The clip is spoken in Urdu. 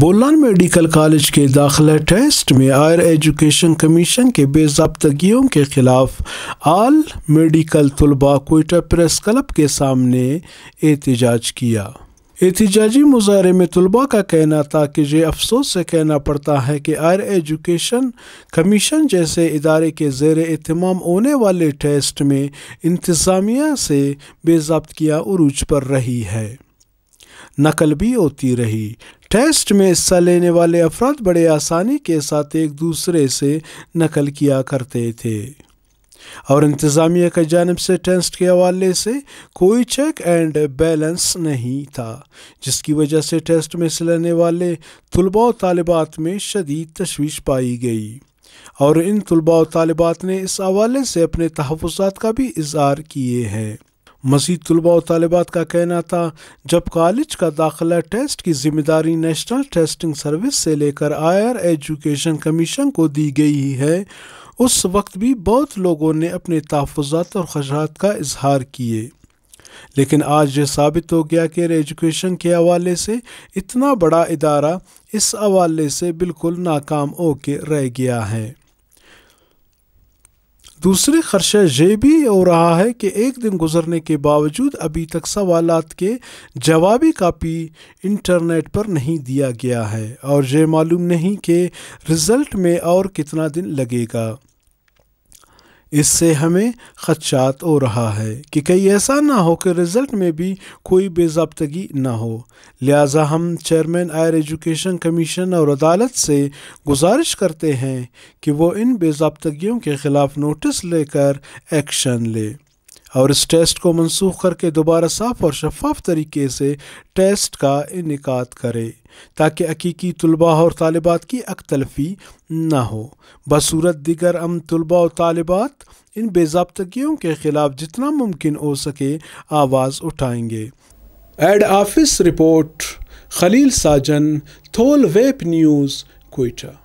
بولان میڈیکل کالج کے داخلہ ٹیسٹ میں آئر ایجوکیشن کمیشن کے بے ضابطگیوں کے خلاف آل میڈیکل طلباء کوئٹہ پریس کلب کے سامنے احتجاج کیا احتجاجی مظاہرے میں طلباء کا کہنا تھا کہ یہ افسوس سے کہنا پڑتا ہے کہ آئر ایجوکیشن کمیشن جیسے ادارے کے زیر اہتمام ہونے والے ٹیسٹ میں انتظامیہ سے بے بےضابطگیاں عروج پر رہی ہے نقل بھی ہوتی رہی ٹیسٹ میں حصہ لینے والے افراد بڑے آسانی کے ساتھ ایک دوسرے سے نقل کیا کرتے تھے اور انتظامیہ کی جانب سے ٹیسٹ کے حوالے سے کوئی چیک اینڈ بیلنس نہیں تھا جس کی وجہ سے ٹیسٹ میں حصہ لینے والے طلباء و طالبات میں شدید تشویش پائی گئی اور ان طلباء و طالبات نے اس حوالے سے اپنے تحفظات کا بھی اظہار کیے ہیں مزید طلباء و طالبات کا کہنا تھا جب کالج کا داخلہ ٹیسٹ کی ذمہ داری نیشنل ٹیسٹنگ سروس سے لے کر آئر ایجوکیشن کمیشن کو دی گئی ہے اس وقت بھی بہت لوگوں نے اپنے تحفظات اور خدشات کا اظہار کیے لیکن آج یہ ثابت ہو گیا کہ ایجوکیشن کے حوالے سے اتنا بڑا ادارہ اس حوالے سے بالکل ناکام ہو کے رہ گیا ہے دوسرے خرشہ یہ بھی ہو رہا ہے کہ ایک دن گزرنے کے باوجود ابھی تک سوالات کے جوابی کاپی انٹرنیٹ پر نہیں دیا گیا ہے اور یہ معلوم نہیں کہ رزلٹ میں اور کتنا دن لگے گا اس سے ہمیں خدشات ہو رہا ہے کہ کئی ایسا نہ ہو کہ رزلٹ میں بھی کوئی بے ضابطگی نہ ہو لہذا ہم چیئرمین آئر ایجوکیشن کمیشن اور عدالت سے گزارش کرتے ہیں کہ وہ ان بے ضابطگیوں کے خلاف نوٹس لے کر ایکشن لے اور اس ٹیسٹ کو منسوخ کر کے دوبارہ صاف اور شفاف طریقے سے ٹیسٹ کا انعقاد کرے تاکہ حقیقی طلباء اور طالبات کی اکتلفی نہ ہو بصورت دیگر ام طلبہ و طالبات ان بے ضابطگیوں کے خلاف جتنا ممکن ہو سکے آواز اٹھائیں گے ایڈ office report Khalil Sajan Thol web news Quetta